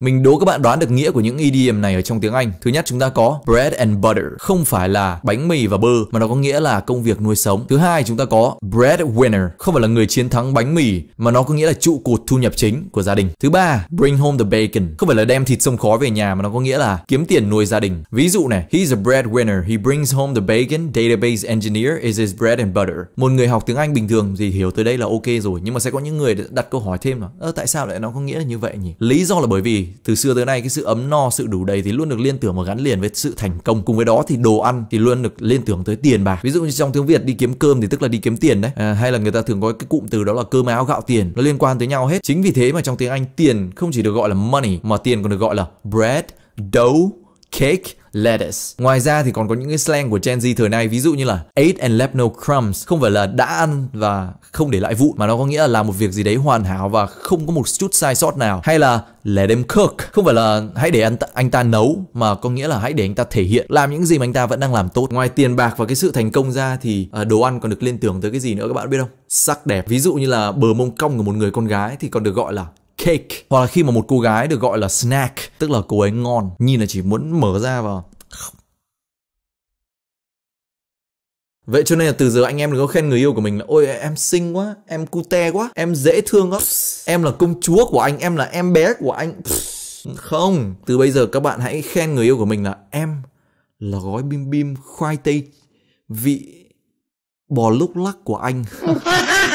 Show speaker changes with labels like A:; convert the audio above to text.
A: Mình đố các bạn đoán được nghĩa của những idiom này ở trong tiếng Anh. Thứ nhất chúng ta có bread and butter, không phải là bánh mì và bơ mà nó có nghĩa là công việc nuôi sống. Thứ hai chúng ta có bread winner, không phải là người chiến thắng bánh mì mà nó có nghĩa là trụ cột thu nhập chính của gia đình. Thứ ba, bring home the bacon, không phải là đem thịt sông khói về nhà mà nó có nghĩa là kiếm tiền nuôi gia đình. Ví dụ này, he's a bread winner, he brings home the bacon, database engineer is his bread and butter. Một người học tiếng Anh bình thường thì hiểu tới đây là ok rồi, nhưng mà sẽ có những người đặt câu hỏi thêm là tại sao lại nó có nghĩa là như vậy nhỉ? Lý do là bởi vì từ xưa tới nay cái sự ấm no sự đủ đầy thì luôn được liên tưởng và gắn liền với sự thành công cùng với đó thì đồ ăn thì luôn được liên tưởng tới tiền bạc ví dụ như trong tiếng việt đi kiếm cơm thì tức là đi kiếm tiền đấy à, hay là người ta thường có cái cụm từ đó là cơm áo gạo tiền nó liên quan tới nhau hết chính vì thế mà trong tiếng anh tiền không chỉ được gọi là money mà tiền còn được gọi là bread dough cake lettuce. Ngoài ra thì còn có những cái slang của Gen Z thời nay ví dụ như là ate and left no crumbs không phải là đã ăn và không để lại vụn mà nó có nghĩa là làm một việc gì đấy hoàn hảo và không có một chút sai sót nào hay là let them cook không phải là hãy để anh ta, anh ta nấu mà có nghĩa là hãy để anh ta thể hiện làm những gì mà anh ta vẫn đang làm tốt ngoài tiền bạc và cái sự thành công ra thì ờ, đồ ăn còn được liên tưởng tới cái gì nữa các bạn biết không sắc đẹp ví dụ như là bờ mông cong của một người con gái thì còn được gọi là cake hoặc là khi mà một cô gái được gọi là snack tức là cô ấy ngon nhìn là chỉ muốn mở ra và Vậy cho nên là từ giờ anh em đừng có khen người yêu của mình là Ôi em xinh quá, em cute quá, em dễ thương quá Em là công chúa của anh, em là em bé của anh Không, từ bây giờ các bạn hãy khen người yêu của mình là Em là gói bim bim khoai tây vị bò lúc lắc của anh